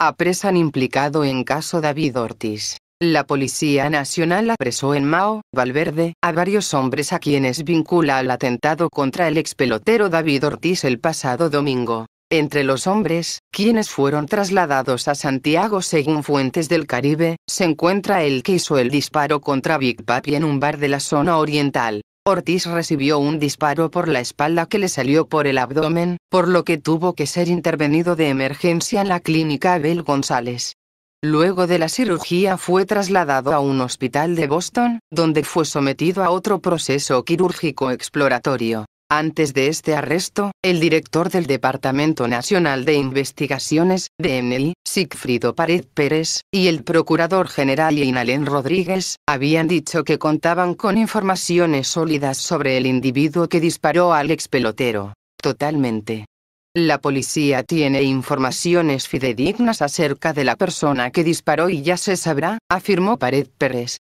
Apresan implicado en caso David Ortiz. La Policía Nacional apresó en Mao, Valverde, a varios hombres a quienes vincula al atentado contra el ex pelotero David Ortiz el pasado domingo. Entre los hombres, quienes fueron trasladados a Santiago según fuentes del Caribe, se encuentra el que hizo el disparo contra Big Papi en un bar de la zona oriental. Ortiz recibió un disparo por la espalda que le salió por el abdomen, por lo que tuvo que ser intervenido de emergencia en la clínica Abel González. Luego de la cirugía fue trasladado a un hospital de Boston, donde fue sometido a otro proceso quirúrgico exploratorio. Antes de este arresto, el director del Departamento Nacional de Investigaciones, DNI, Sigfrido Pared Pérez, y el procurador general Inalén Rodríguez, habían dicho que contaban con informaciones sólidas sobre el individuo que disparó al ex pelotero. Totalmente. La policía tiene informaciones fidedignas acerca de la persona que disparó y ya se sabrá, afirmó Pared Pérez,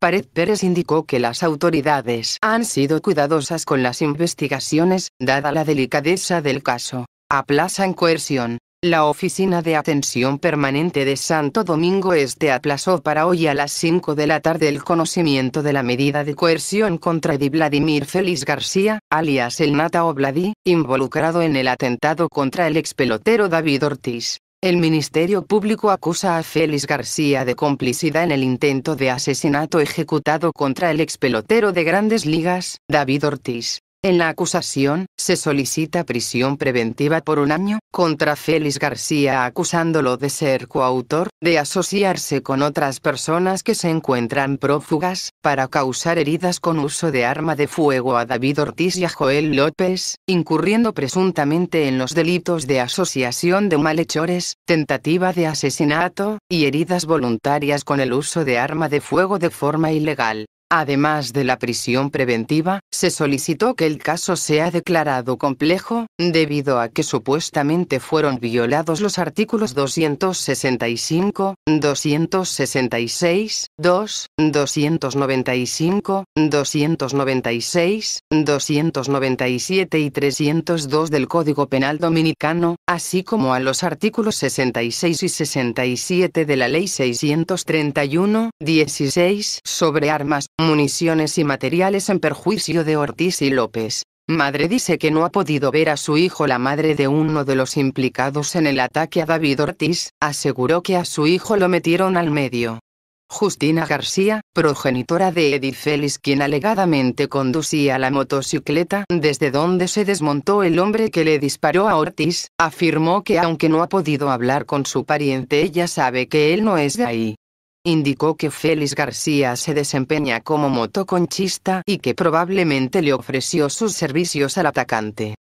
Pared Pérez indicó que las autoridades han sido cuidadosas con las investigaciones, dada la delicadeza del caso. en coerción. La Oficina de Atención Permanente de Santo Domingo Este aplazó para hoy a las 5 de la tarde el conocimiento de la medida de coerción contra Di Vladimir Félix García, alias el Nata Obladi, involucrado en el atentado contra el ex pelotero David Ortiz. El Ministerio Público acusa a Félix García de complicidad en el intento de asesinato ejecutado contra el ex pelotero de grandes ligas, David Ortiz. En la acusación, se solicita prisión preventiva por un año, contra Félix García acusándolo de ser coautor, de asociarse con otras personas que se encuentran prófugas, para causar heridas con uso de arma de fuego a David Ortiz y a Joel López, incurriendo presuntamente en los delitos de asociación de malhechores, tentativa de asesinato, y heridas voluntarias con el uso de arma de fuego de forma ilegal. Además de la prisión preventiva, se solicitó que el caso sea declarado complejo, debido a que supuestamente fueron violados los artículos 265, 266, 2, 295, 296, 297 y 302 del Código Penal Dominicano, así como a los artículos 66 y 67 de la Ley 631, 16 sobre armas municiones y materiales en perjuicio de Ortiz y López. Madre dice que no ha podido ver a su hijo. La madre de uno de los implicados en el ataque a David Ortiz, aseguró que a su hijo lo metieron al medio. Justina García, progenitora de Edith Félix quien alegadamente conducía la motocicleta desde donde se desmontó el hombre que le disparó a Ortiz, afirmó que aunque no ha podido hablar con su pariente ella sabe que él no es de ahí. Indicó que Félix García se desempeña como motoconchista y que probablemente le ofreció sus servicios al atacante.